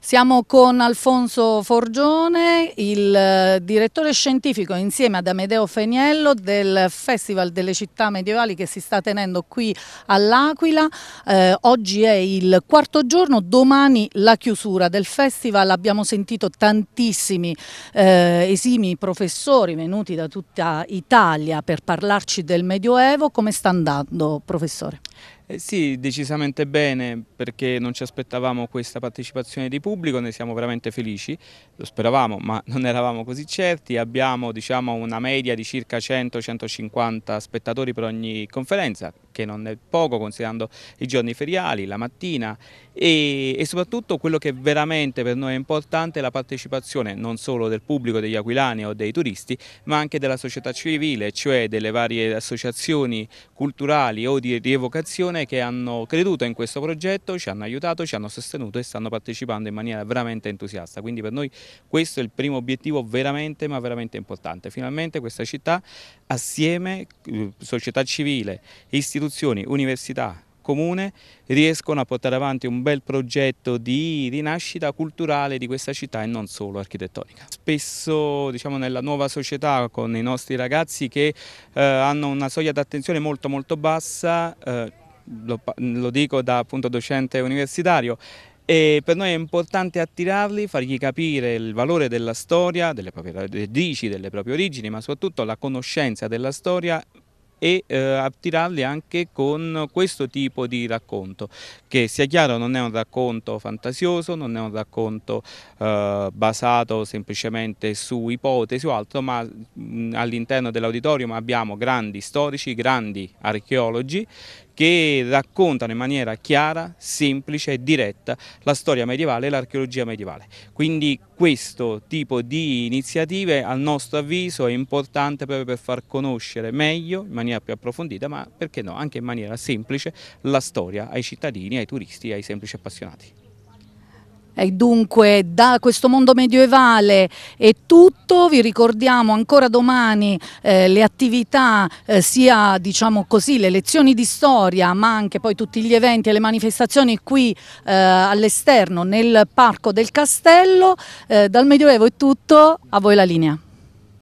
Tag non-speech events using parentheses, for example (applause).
Siamo con Alfonso Forgione, il eh, direttore scientifico insieme ad Amedeo Feniello del Festival delle città medievali che si sta tenendo qui all'Aquila. Eh, oggi è il quarto giorno, domani la chiusura del festival. Abbiamo sentito tantissimi eh, esimi professori venuti da tutta Italia per parlarci del Medioevo. Come sta andando, professore? Eh sì, decisamente bene perché non ci aspettavamo questa partecipazione di pubblico, ne siamo veramente felici, lo speravamo ma (laughs) non eravamo così certi, abbiamo diciamo, una media di circa 100-150 spettatori per ogni conferenza, che non è poco considerando i giorni feriali, la mattina e, e soprattutto quello che veramente per noi è importante è la partecipazione non solo del pubblico degli aquilani o dei turisti ma anche della società civile, cioè delle varie associazioni culturali o di rievocazione che hanno creduto in questo progetto, ci hanno aiutato, ci hanno sostenuto e stanno partecipando in maniera veramente entusiasta. Quindi per noi questo è il primo obiettivo veramente ma veramente importante. Finalmente questa città assieme, eh, società civile, istituzioni istituzioni, università, comune riescono a portare avanti un bel progetto di rinascita culturale di questa città e non solo architettonica. Spesso diciamo, nella nuova società con i nostri ragazzi che eh, hanno una soglia d'attenzione molto molto bassa, eh, lo, lo, dico da appunto docente universitario, e per noi è importante attirarli, fargli capire il valore della storia, delle proprie radici, delle proprie origini, ma soprattutto la conoscenza della storia e eh, attirarli anche con questo tipo di racconto che sia chiaro non è un racconto fantasioso, non è un racconto eh, basato semplicemente su ipotesi o altro ma all'interno dell'auditorium abbiamo grandi storici, grandi archeologi che raccontano in maniera chiara, semplice e diretta la storia medievale e l'archeologia medievale. Quindi questo tipo di iniziative a nostro avviso è importante proprio per far conoscere meglio, in maniera più approfondita, ma perché no, anche in maniera semplice la storia ai cittadini, ai turisti ai semplici appassionati. E eh, dunque da questo mondo medioevale è tutto, vi ricordiamo ancora domani eh, le attività eh, sia diciamo così, le lezioni di storia ma anche poi tutti gli eventi e le manifestazioni qui eh, all'esterno nel parco del castello, eh, dal medioevo è tutto, a voi la linea.